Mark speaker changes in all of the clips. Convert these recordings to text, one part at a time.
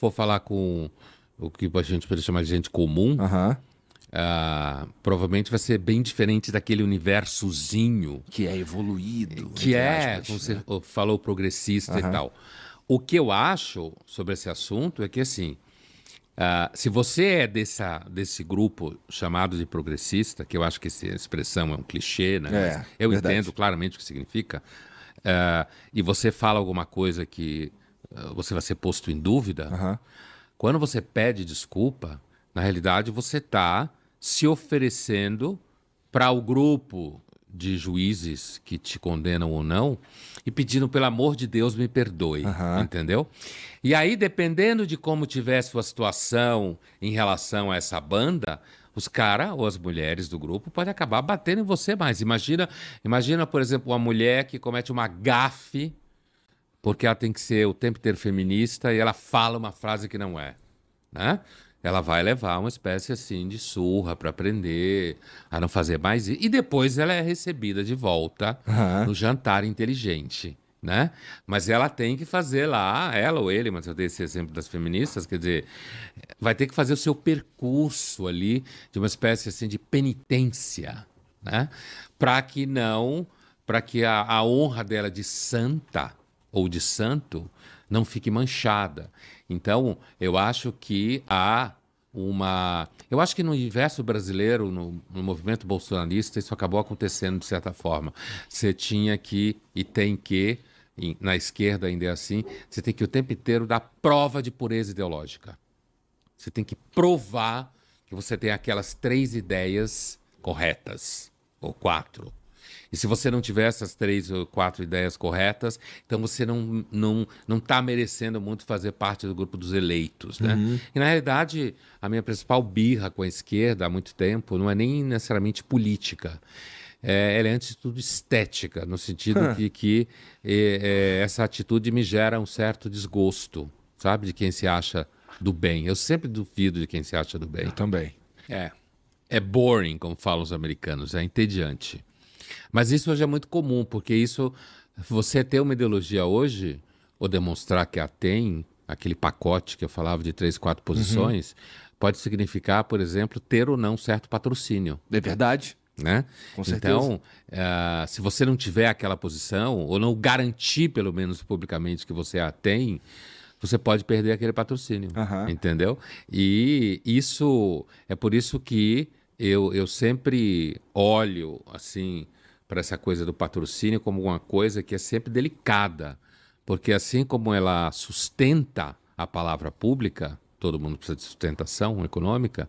Speaker 1: for falar com o que a gente pode chamar de gente comum, uh, provavelmente vai ser bem diferente daquele universozinho. Que é evoluído. Que é, aspas, como você né? falou, progressista e tal. O que eu acho sobre esse assunto é que, assim, uh, se você é dessa, desse grupo chamado de progressista, que eu acho que essa expressão é um clichê, né? É, eu verdade. entendo claramente o que significa, uh, e você fala alguma coisa que ah, você vai ser posto em dúvida, uhum. quando você pede desculpa, na realidade você está se oferecendo para o grupo de juízes que te condenam ou não e pedindo pelo amor de Deus me perdoe, uhum. entendeu? E aí dependendo de como tiver sua situação em relação a essa banda, os caras ou as mulheres do grupo podem acabar batendo em você mais. Imagina, imagina por exemplo uma mulher que comete uma gafe porque ela tem que ser o tempo inteiro feminista e ela fala uma frase que não é, né? Ela vai levar uma espécie assim de surra para aprender a não fazer mais isso. E depois ela é recebida de volta uhum. no jantar inteligente, né? Mas ela tem que fazer lá, ela ou ele, mas eu dei esse exemplo das feministas, quer dizer, vai ter que fazer o seu percurso ali de uma espécie assim de penitência, né? Para que não, para que a, a honra dela de santa ou de santo não fique manchada. Então, eu acho que há uma. Eu acho que no universo brasileiro, no, no, movimento bolsonarista, isso acabou acontecendo de certa forma. Você tinha que, e tem que, na esquerda ainda é assim, você tem que o tempo inteiro dar prova de pureza ideológica. Você tem que provar que você tem aquelas três ideias corretas, ou quatro. E se você não tiver essas três ou quatro ideias corretas, então você não não não está merecendo muito fazer parte do grupo dos eleitos, né? Uhum. E na realidade a minha principal birra com a esquerda há muito tempo não é nem necessariamente política. É, ela é antes de tudo estética, no sentido de que é, é, essa atitude me gera um certo desgosto, sabe, de quem se acha do bem. Eu sempre duvido de quem se acha do bem. Eu também. É. É boring, como falam os americanos, é entediante. Mas isso hoje é muito comum, porque isso. Você ter uma ideologia hoje, ou demonstrar que a tem, aquele pacote que eu falava de três, quatro uhum. posições, uhum. pode significar, por exemplo, ter ou não certo patrocínio. É verdade. Né? então, uh, se você não tiver aquela posição, ou não garantir, pelo menos publicamente, que você a tem, você pode perder aquele patrocínio. Uhum. Entendeu? E isso é por isso que eu, eu sempre olho assim para essa coisa do patrocínio como uma coisa que é sempre delicada, porque assim como ela sustenta a palavra pública, todo mundo precisa de sustentação econômica,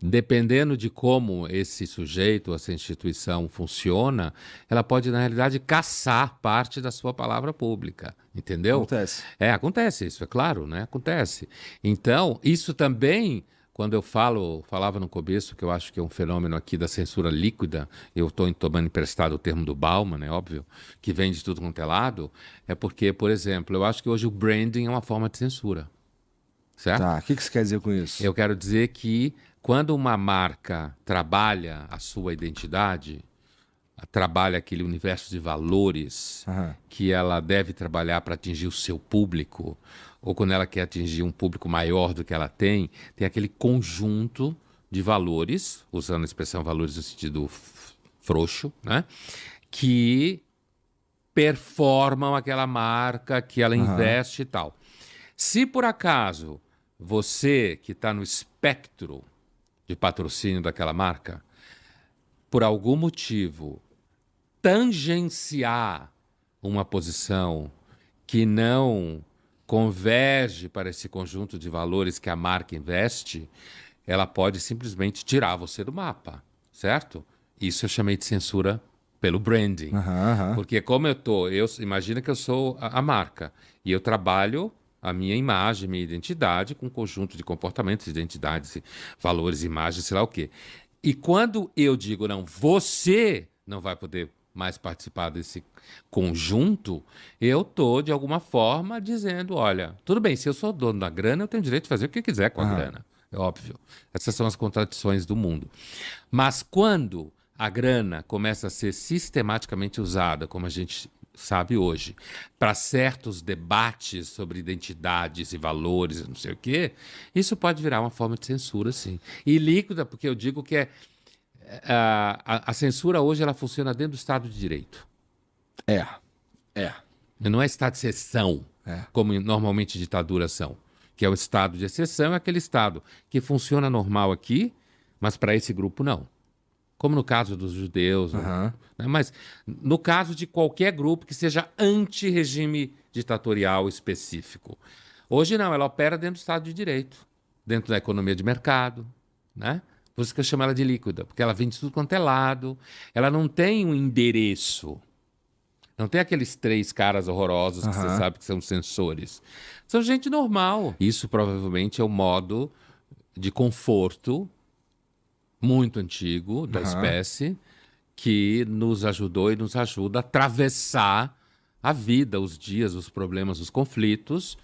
Speaker 1: dependendo de como esse sujeito, essa instituição funciona, ela pode, na realidade, caçar parte da sua palavra pública. Entendeu? Acontece. É, acontece isso, é claro, né? Acontece. Então, isso também quando eu falo, falava no começo, que eu acho que é um fenômeno aqui da censura líquida, eu estou tomando emprestado o termo do Bauman, é óbvio, que vem de tudo quanto é lado, é porque, por exemplo, eu acho que hoje o branding é uma forma de censura. Certo? Tá, o que, que você quer dizer com isso? Eu quero dizer que quando uma marca trabalha a sua identidade, trabalha aquele universo de valores uhum. que ela deve trabalhar para atingir o seu público, ou quando ela quer atingir um público maior do que ela tem, tem aquele conjunto de valores, usando a expressão valores no sentido frouxo, né? Que performam aquela marca que ela uhum. investe e tal. Se por acaso você que está no espectro de patrocínio daquela marca, por algum motivo, tangenciar uma posição que não converge para esse conjunto de valores que a marca investe, ela pode simplesmente tirar você do mapa, certo? Isso eu chamei de censura pelo branding. Uhum, uhum. Porque como eu tô, eu imagina que eu sou a, a, marca e eu trabalho a minha imagem, minha identidade com um conjunto de comportamentos, identidades, valores, imagens, sei lá o quê. E quando eu digo não, você não vai poder mais participar desse conjunto, eu tô de alguma forma dizendo, olha, tudo bem, se eu sou dono da grana, eu tenho direito de fazer o que quiser com a ah. grana. É óbvio. Essas são as contradições do mundo. Mas quando a grana começa a ser sistematicamente usada, como a gente sabe hoje, para certos debates sobre identidades e valores, não sei o quê, isso pode virar uma forma de censura, sim. E líquida, porque eu digo que é é, a, a, censura hoje ela funciona dentro do Estado de Direito. É, é. Não é Estado de exceção, é. como normalmente ditaduras são. Que é o Estado de exceção, é aquele Estado que funciona normal aqui, mas para esse grupo não. Como no caso dos judeus. Uhum. Né? Mas no caso de qualquer grupo que seja anti-regime ditatorial específico. Hoje não, ela opera dentro do Estado de Direito, dentro da economia de mercado, né? Por isso que eu chamo ela de líquida, porque ela vem de tudo quanto é lado, ela não tem um endereço. Não tem aqueles três caras horrorosos uhum. que você sabe que são sensores. São gente normal. Isso provavelmente é o modo de conforto muito antigo da uhum. espécie que nos ajudou e nos ajuda a atravessar a vida, os dias, os problemas, os conflitos,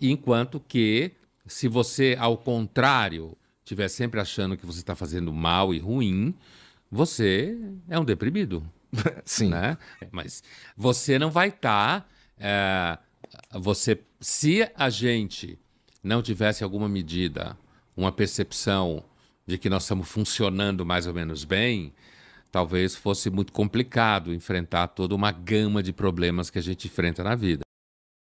Speaker 1: enquanto que se você, ao contrário, estiver sempre achando que você está fazendo mal e ruim, você é um deprimido. Sim. Né? Mas você não vai estar. Tá, é, você, se a gente não tivesse alguma medida, uma percepção de que nós estamos funcionando mais ou menos bem, talvez fosse muito complicado enfrentar toda uma gama de problemas que a gente enfrenta na vida.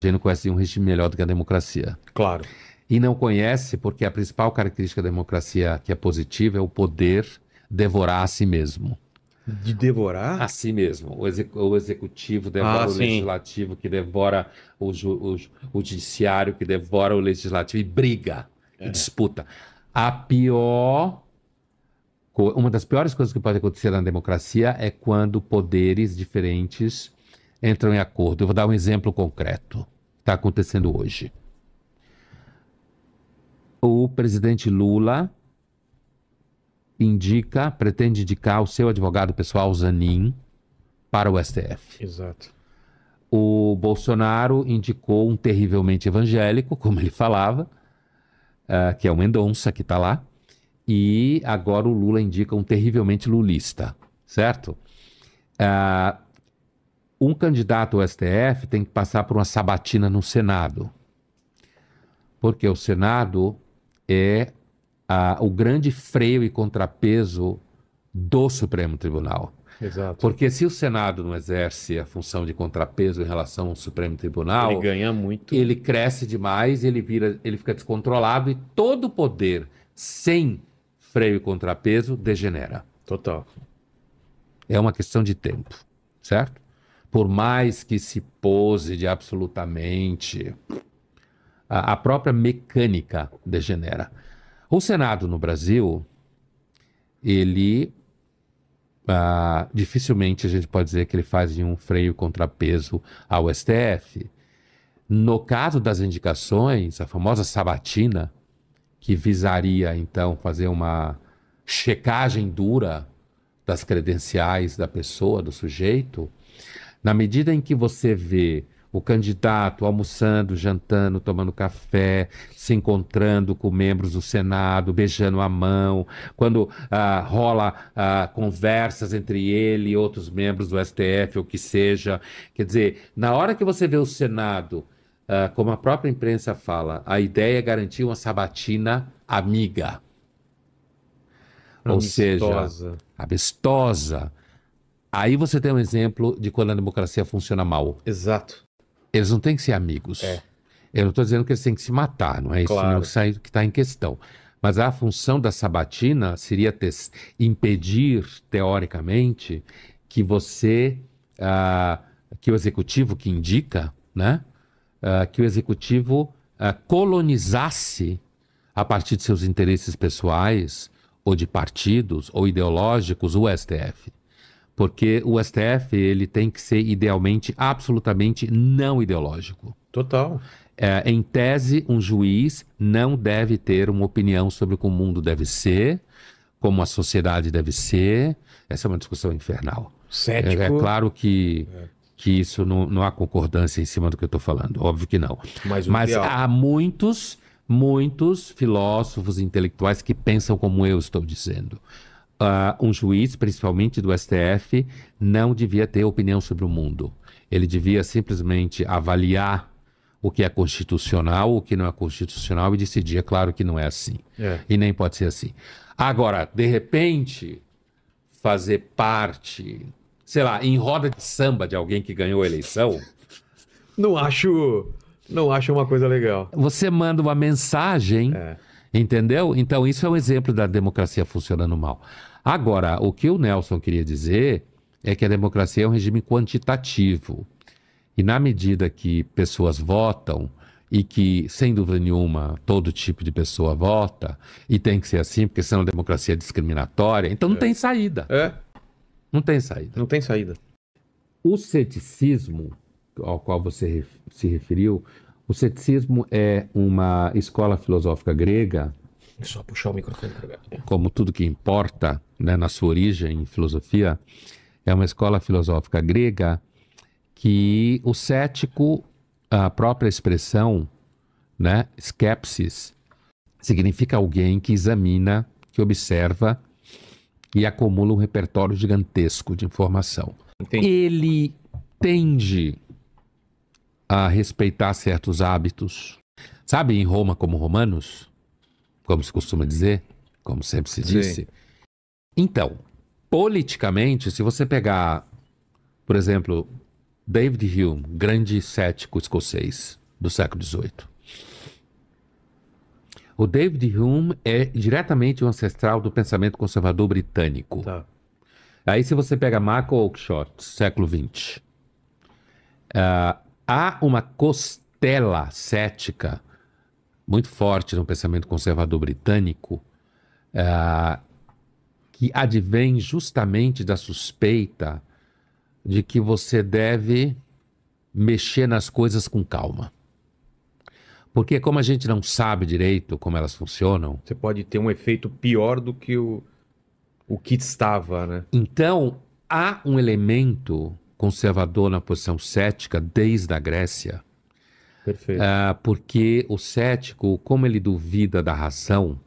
Speaker 1: A gente não conhece um regime melhor do que a democracia. Claro e não conhece, porque a principal característica da democracia que é positiva é o poder devorar a si mesmo. De devorar? A si mesmo. O, exec, o executivo devora ah, o sim. legislativo, que devora o, ju, o, o, judiciário, que devora o legislativo e briga, é. e disputa. A pior. Uma das piores coisas que pode acontecer na democracia é quando poderes diferentes entram em acordo. Eu vou dar um exemplo concreto. Está acontecendo hoje o presidente Lula indica, pretende indicar o seu advogado pessoal, Zanin, para o STF. Exato. O Bolsonaro indicou um terrivelmente evangélico, como ele falava, uh, que é o Mendonça, que está lá. E agora o Lula indica um terrivelmente lulista, certo? Uh, um candidato ao STF tem que passar por uma sabatina no Senado. Porque o Senado é a, o grande freio e contrapeso do Supremo Tribunal. Exato. Porque se o Senado não exerce a função de contrapeso em relação ao Supremo Tribunal, ele ganha muito. Ele cresce demais, ele vira, ele fica descontrolado e todo o poder sem freio e contrapeso degenera. Total. É uma questão de tempo, certo? Por mais que se pose de absolutamente a, a própria mecânica degenera. O Senado no Brasil, ele ah, dificilmente a gente pode dizer que ele faz um freio contrapeso ao STF. No caso das indicações, a famosa sabatina, que visaria então fazer uma checagem dura das credenciais da pessoa, do sujeito, na medida em que você vê o candidato almoçando, jantando, tomando café, se encontrando com membros do Senado, beijando a mão, quando ah, rola ah, conversas entre ele e outros membros do STF, ou que seja. Quer dizer, na hora que você vê o Senado, ah, como a própria imprensa fala, a ideia é garantir uma sabatina amiga.
Speaker 2: Amistosa. Ou seja,
Speaker 1: amistosa. Aí você tem um exemplo de quando a democracia funciona mal. Exato. Eles não têm que ser amigos. É. Eu não estou dizendo que eles têm que se matar, não é claro. isso não é que está em questão. Mas a função da sabatina seria impedir, teoricamente, que você, ah, que o executivo que indica, né, ah, que o executivo ah, colonizasse, a partir de seus interesses pessoais, ou de partidos, ou ideológicos, o STF porque o STF ele tem que ser idealmente absolutamente não ideológico. Total. É, em tese, um juiz não deve ter uma opinião sobre como o mundo deve ser, como a sociedade deve ser. Essa é uma discussão infernal. Cético. É, é claro que, é. que isso não, não há concordância em cima do que eu estou falando, óbvio que não. Mas, Mas há muitos, muitos filósofos intelectuais que pensam como eu estou dizendo uh, um juiz, principalmente do STF, não devia ter opinião sobre o mundo. Ele devia simplesmente avaliar o que é constitucional, o que não é constitucional e decidir. É claro que não é assim. É. E nem pode ser assim. Agora, de repente, fazer parte, sei lá, em roda de samba de alguém que ganhou a eleição. não acho. Não acho uma coisa legal. Você manda uma mensagem. É Entendeu? Então, isso é um exemplo da democracia funcionando mal. Agora, o que o Nelson queria dizer é que a democracia é um regime quantitativo. E na medida que pessoas votam, e que, sem dúvida nenhuma, todo tipo de pessoa vota, e tem que ser assim, porque senão a democracia é discriminatória, então não é. tem saída. É. Não tem saída. Não tem saída. O ceticismo ao qual você se referiu o ceticismo é uma escola filosófica grega. Só puxar o microfone Como tudo que importa, né, na sua origem em filosofia, é uma escola filosófica grega que o cético, a própria expressão, né, skepsis, significa alguém que examina, que observa e acumula um repertório gigantesco de informação. Entendi. Ele tende a respeitar certos hábitos. Sabe, em Roma, como romanos, como se costuma dizer, como sempre se disse. Sim. Então, politicamente, se você pegar, por exemplo, David Hume, grande cético escocês do século XVIII. O David Hume é diretamente um ancestral do pensamento conservador britânico. Tá. Aí, se você pega Michael Oakeshott, século XX, uh, ah, há uma costela cética muito forte no pensamento conservador britânico, uh, que advém justamente da suspeita de que você deve mexer nas coisas com calma. Porque como a gente não sabe direito como elas funcionam... Você pode ter um efeito pior do que o, o que estava, né? Então, há um elemento conservador na posição cética desde a Grécia. Perfeito. Ah, porque o cético, como ele duvida da razão,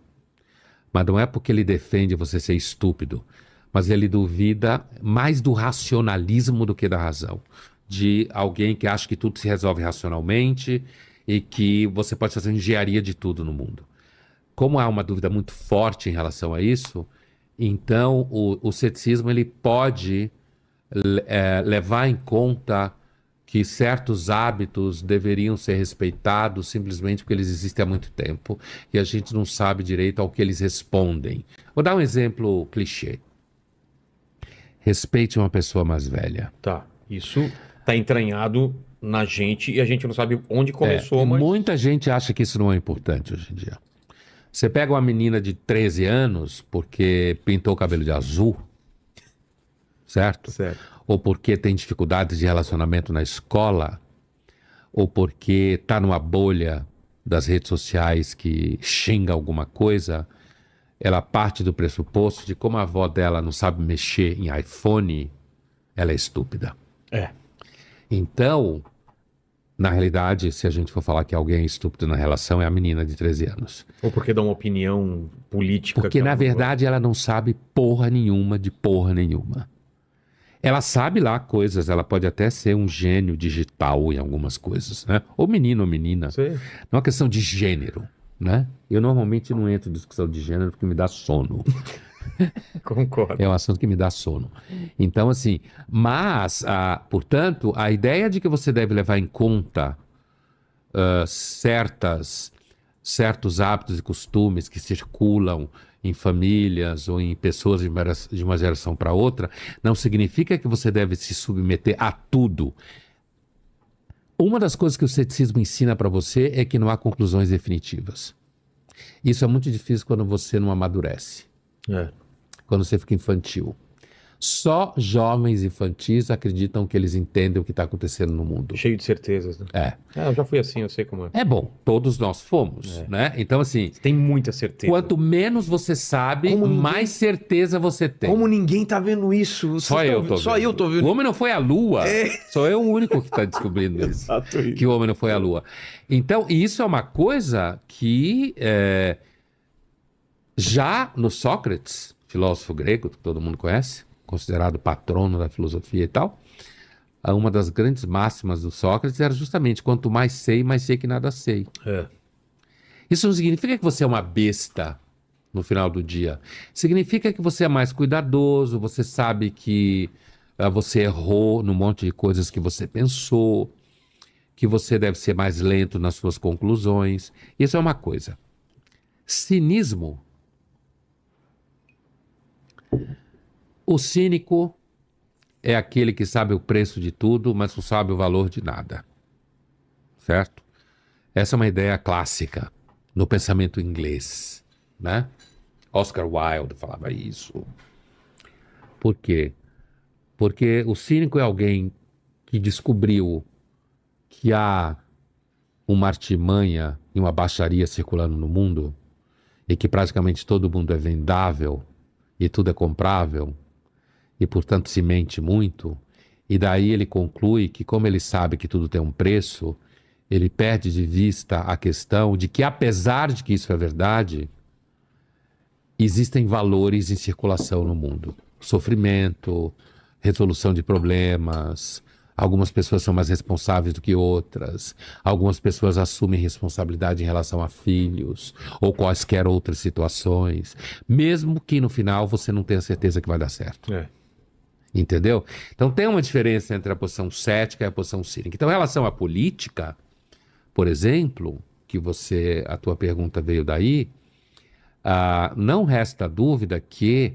Speaker 1: mas não é porque ele defende você ser estúpido, mas ele duvida mais do racionalismo do que da razão. De alguém que acha que tudo se resolve racionalmente e que você pode fazer engenharia de tudo no mundo. Como há uma dúvida muito forte em relação a isso, então o, o ceticismo ele pode é, levar em conta que certos hábitos deveriam ser respeitados simplesmente porque eles existem há muito tempo e a gente não sabe direito ao que eles respondem. Vou dar um exemplo clichê. Respeite uma pessoa mais velha. Tá. Isso está entranhado na gente e a gente não sabe onde é, começou, é, mas... Muita gente acha que isso não é importante hoje em dia. Você pega uma menina de 13 anos porque pintou o cabelo de azul, certo? certo? Ou porque tem dificuldades de relacionamento na escola, ou porque está numa bolha das redes sociais que xinga alguma coisa, ela parte do pressuposto de como a avó dela não sabe mexer em iPhone, ela é estúpida. É. Então, na realidade, se a gente for falar que alguém é estúpido na relação, é a menina de 13 anos. Ou porque dá uma opinião política. Porque, na verdade, ela não sabe porra nenhuma de porra nenhuma. Ela sabe lá coisas, ela pode até ser um gênio digital em algumas coisas, né? Ou menino ou menina. Sim. é uma questão de gênero, né? Eu normalmente não entro em discussão de gênero porque me dá sono. Concordo. É um assunto que me dá sono. Então, assim, mas, a, ah, portanto, a ideia de que você deve levar em conta uh, certas, certos hábitos e costumes que circulam em famílias ou em pessoas de uma geração para outra, não significa que você deve se submeter a tudo. Uma das coisas que o ceticismo ensina para você é que não há conclusões definitivas. Isso é muito difícil quando você não amadurece. É. Quando você fica infantil. Só jovens infantis acreditam que eles entendem o que está acontecendo no mundo. Cheio de certezas, né? É. Ah, eu já fui assim, eu sei como é. É bom, todos nós fomos, é. né? Então, assim. Você tem muita certeza. Quanto menos você sabe, ninguém... mais certeza você tem. Como ninguém tá vendo isso. Você só tá... eu tô Só eu tô vendo. O homem não foi à lua. É. Só eu o único que está descobrindo isso. Exato isso. Que o homem não foi à lua. Então, isso é uma coisa que. É... Já no Sócrates, filósofo grego que todo mundo conhece, considerado patrono da filosofia e tal, uma das grandes máximas do Sócrates era justamente quanto mais sei, mais sei que nada sei. É. Isso não significa que você é uma besta no final do dia. Significa que você é mais cuidadoso, você sabe que ah, você errou num monte de coisas que você pensou, que você deve ser mais lento nas suas conclusões. Isso é uma coisa. Cinismo O cínico é aquele que sabe o preço de tudo, mas não sabe o valor de nada. Certo? Essa é uma ideia clássica no pensamento inglês, né? Oscar Wilde falava isso. Por quê? Porque o cínico é alguém que descobriu que há uma artimanha e uma baixaria circulando no mundo e que praticamente todo mundo é vendável e tudo é comprável e portanto se mente muito, e daí ele conclui que, como ele sabe que tudo tem um preço, ele perde de vista a questão de que, apesar de que isso é verdade, existem valores em circulação no mundo: sofrimento, resolução de problemas. Algumas pessoas são mais responsáveis do que outras. Algumas pessoas assumem responsabilidade em relação a filhos ou quaisquer outras situações. Mesmo que no final você não tenha certeza que vai dar certo. É. Entendeu? Então tem uma diferença entre a posição cética e a posição cínica. Então, em relação à política, por exemplo, que você, a tua pergunta veio daí, ah, não resta dúvida que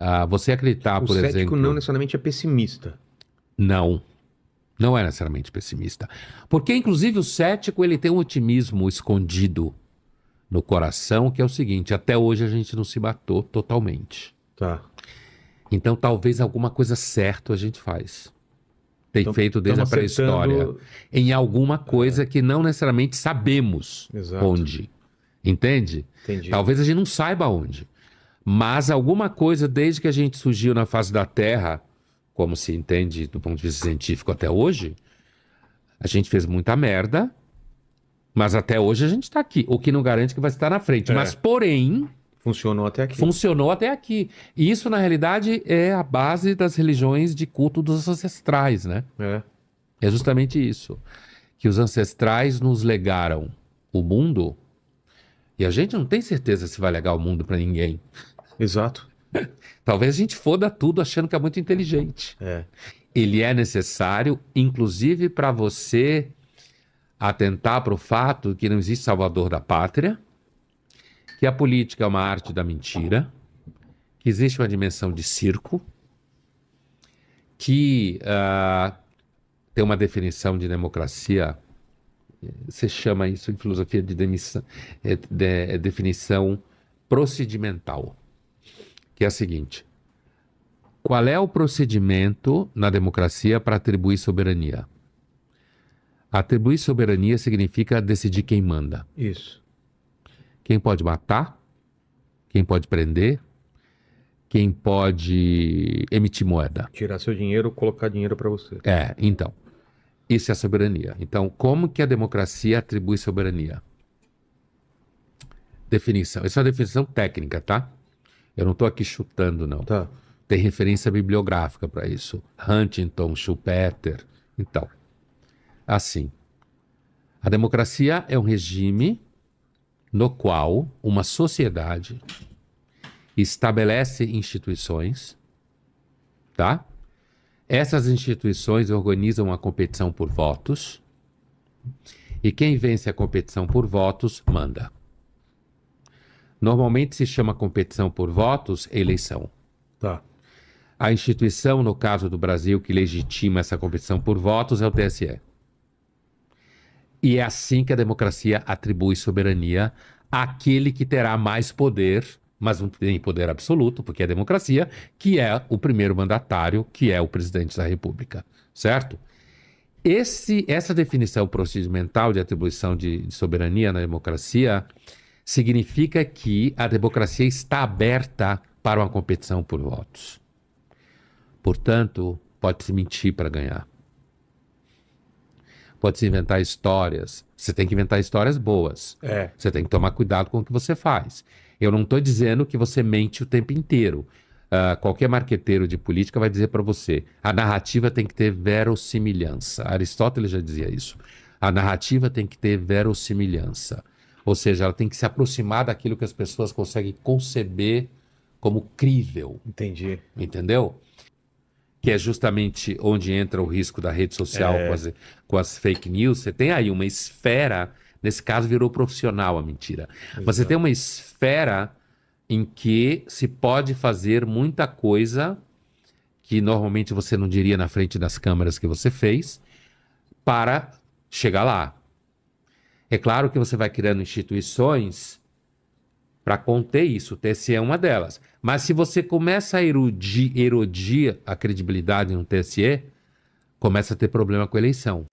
Speaker 1: ah, você acreditar, o por exemplo. O cético não necessariamente é pessimista. Não. Não é necessariamente pessimista. Porque, inclusive, o cético ele tem um otimismo escondido no coração, que é o seguinte: até hoje a gente não se matou totalmente. Tá. Então, talvez alguma coisa certa a gente faz. Tem então, feito desde a pré-história. Acertando... Em alguma é. coisa é. que não necessariamente sabemos Exato. onde. Entende? Entendi. Talvez a gente não saiba onde. Mas alguma coisa, desde que a gente surgiu na face da Terra, como se entende do ponto de vista científico até hoje, a gente fez muita merda, mas até hoje a gente está aqui. O que não garante que vai estar na frente. É. Mas, porém, Funcionou até aqui. Funcionou até aqui. E isso, na realidade, é a base das religiões de culto dos ancestrais, né? É. É justamente isso. Que os ancestrais nos legaram o mundo. E a gente não tem certeza se vai legar o mundo para ninguém. Exato. Talvez a gente foda tudo achando que é muito inteligente. É. Ele é necessário, inclusive para você atentar para o fato que não existe salvador da pátria que a política é uma arte da mentira, que existe uma dimensão de circo, que uh, tem uma definição de democracia, você chama isso em filosofia de, demissão, é, de, de é definição procedimental, que é a seguinte: qual é o procedimento na democracia para atribuir soberania? Atribuir soberania significa decidir quem manda. Isso. Quem pode matar, quem pode prender, quem pode emitir moeda. Tirar seu dinheiro, colocar dinheiro para você. É, então. Isso é soberania. Então, como que a democracia atribui soberania? Definição. Isso é uma definição técnica, tá? Eu não estou aqui chutando, não. Tá. Tem referência bibliográfica para isso. Huntington, Schumpeter. Então, assim, a democracia é um regime no qual uma sociedade estabelece instituições, tá? Essas instituições organizam a competição por votos e quem vence a competição por votos manda. Normalmente se chama competição por votos eleição. Tá. A instituição, no caso do Brasil, que legitima essa competição por votos é o TSE. E é assim que a democracia atribui soberania àquele que terá mais poder, mas não tem poder absoluto, porque é democracia, que é o primeiro mandatário, que é o presidente da República, certo? Esse, essa definição procedimental de atribuição de, de soberania na democracia significa que a democracia está aberta para uma competição por votos. Portanto, pode-se mentir para ganhar pode se inventar histórias. Você tem que inventar histórias boas. É. Você tem que tomar cuidado com o que você faz. Eu não estou dizendo que você mente o tempo inteiro. Uh, qualquer marqueteiro de política vai dizer para você: a narrativa tem que ter verossimilhança. Aristóteles já dizia isso. A narrativa tem que ter verossimilhança. Ou seja, ela tem que se aproximar daquilo que as pessoas conseguem conceber como crível. Entendi. Entendeu? que é justamente onde entra o risco da rede social é. com, as, com, as, fake news, você tem aí uma esfera, nesse caso virou profissional a mentira, Exato. mas você tem uma esfera em que se pode fazer muita coisa que normalmente você não diria na frente das câmeras que você fez para chegar lá. É claro que você vai criando instituições para conter isso. O TSE é uma delas. Mas se você começa a erudir, a credibilidade no TSE, começa a ter problema com a eleição.